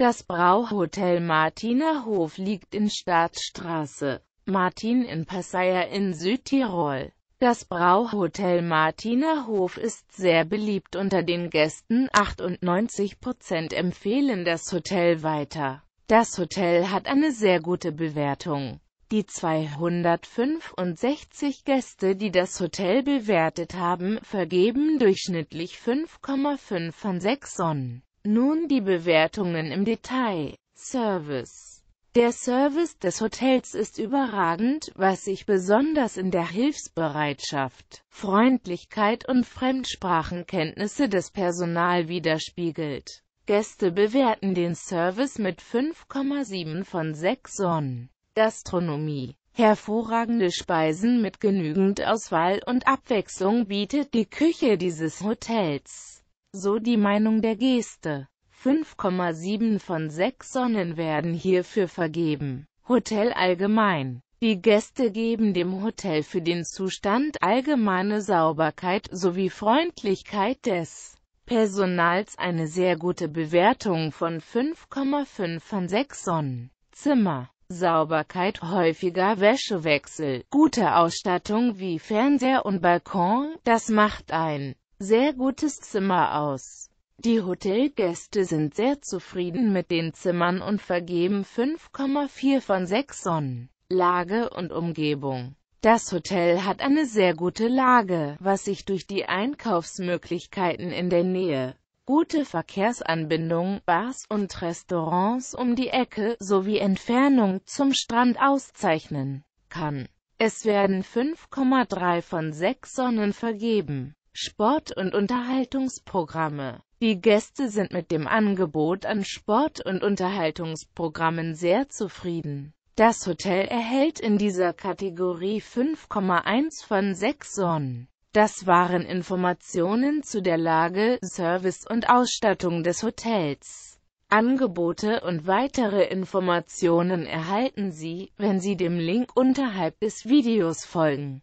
Das Brauhotel Martiner Hof liegt in Staatsstraße Martin in Passaia in Südtirol. Das Brauhotel Martiner Hof ist sehr beliebt unter den Gästen, 98% empfehlen das Hotel weiter. Das Hotel hat eine sehr gute Bewertung. Die 265 Gäste, die das Hotel bewertet haben, vergeben durchschnittlich 5,5 von 6 Sonnen. Nun die Bewertungen im Detail. Service Der Service des Hotels ist überragend, was sich besonders in der Hilfsbereitschaft, Freundlichkeit und Fremdsprachenkenntnisse des Personal widerspiegelt. Gäste bewerten den Service mit 5,7 von 6 Sonnen. Gastronomie Hervorragende Speisen mit genügend Auswahl und Abwechslung bietet die Küche dieses Hotels so die Meinung der Geste. 5,7 von 6 Sonnen werden hierfür vergeben. Hotel allgemein. Die Gäste geben dem Hotel für den Zustand allgemeine Sauberkeit sowie Freundlichkeit des Personals eine sehr gute Bewertung von 5,5 von 6 Sonnen. Zimmer. Sauberkeit, häufiger Wäschewechsel, gute Ausstattung wie Fernseher und Balkon, das macht ein sehr gutes Zimmer aus. Die Hotelgäste sind sehr zufrieden mit den Zimmern und vergeben 5,4 von 6 Sonnen. Lage und Umgebung Das Hotel hat eine sehr gute Lage, was sich durch die Einkaufsmöglichkeiten in der Nähe gute Verkehrsanbindung, Bars und Restaurants um die Ecke sowie Entfernung zum Strand auszeichnen kann. Es werden 5,3 von 6 Sonnen vergeben. Sport- und Unterhaltungsprogramme. Die Gäste sind mit dem Angebot an Sport- und Unterhaltungsprogrammen sehr zufrieden. Das Hotel erhält in dieser Kategorie 5,1 von 6 Sonnen. Das waren Informationen zu der Lage, Service und Ausstattung des Hotels. Angebote und weitere Informationen erhalten Sie, wenn Sie dem Link unterhalb des Videos folgen.